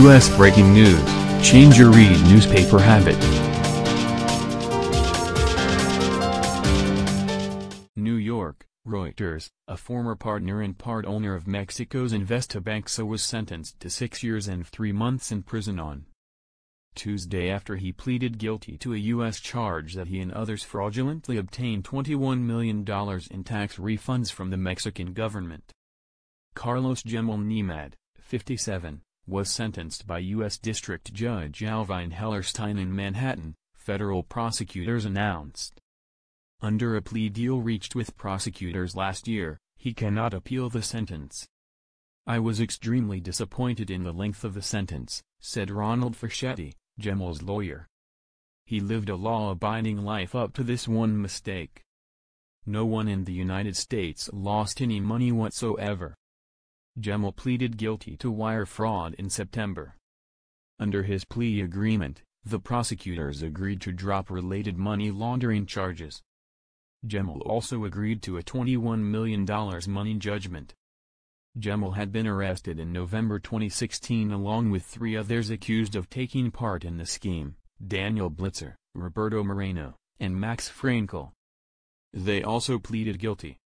U.S. breaking news, change your read newspaper habit. New York, Reuters, a former partner and part owner of Mexico's Investabanca was sentenced to six years and three months in prison on Tuesday after he pleaded guilty to a U.S. charge that he and others fraudulently obtained $21 million in tax refunds from the Mexican government. Carlos Gemel Nemad, 57, was sentenced by U.S. District Judge Alvin Hellerstein in Manhattan, federal prosecutors announced. Under a plea deal reached with prosecutors last year, he cannot appeal the sentence. I was extremely disappointed in the length of the sentence, said Ronald Fischetti, Gemmel's lawyer. He lived a law-abiding life up to this one mistake. No one in the United States lost any money whatsoever. Gemmell pleaded guilty to wire fraud in September. Under his plea agreement, the prosecutors agreed to drop related money laundering charges. Gemmell also agreed to a $21 million money judgment. Gemmell had been arrested in November 2016 along with three others accused of taking part in the scheme, Daniel Blitzer, Roberto Moreno, and Max Frankel. They also pleaded guilty.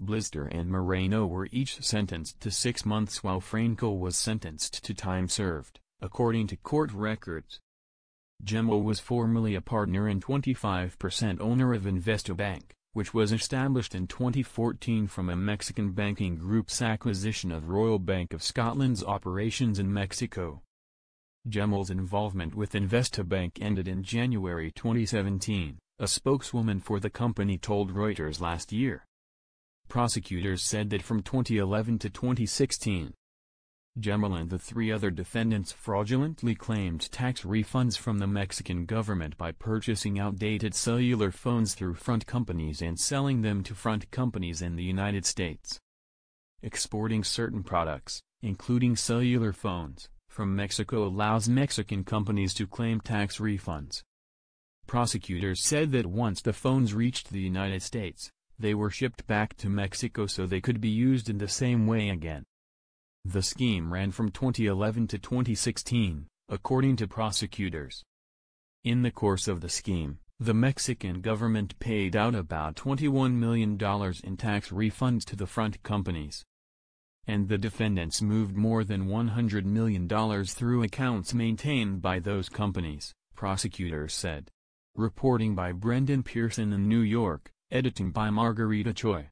Blister and Moreno were each sentenced to six months while Franco was sentenced to time served, according to court records. Gemmell was formerly a partner and 25% owner of Investobank, which was established in 2014 from a Mexican banking group's acquisition of Royal Bank of Scotland's operations in Mexico. Gemmell's involvement with Investobank ended in January 2017, a spokeswoman for the company told Reuters last year prosecutors said that from 2011 to 2016, Gemal and the three other defendants fraudulently claimed tax refunds from the Mexican government by purchasing outdated cellular phones through front companies and selling them to front companies in the United States. Exporting certain products, including cellular phones, from Mexico allows Mexican companies to claim tax refunds. Prosecutors said that once the phones reached the United States, they were shipped back to Mexico so they could be used in the same way again. The scheme ran from 2011 to 2016, according to prosecutors. In the course of the scheme, the Mexican government paid out about $21 million in tax refunds to the front companies. And the defendants moved more than $100 million through accounts maintained by those companies, prosecutors said. Reporting by Brendan Pearson in New York. Editing by Margarita Choi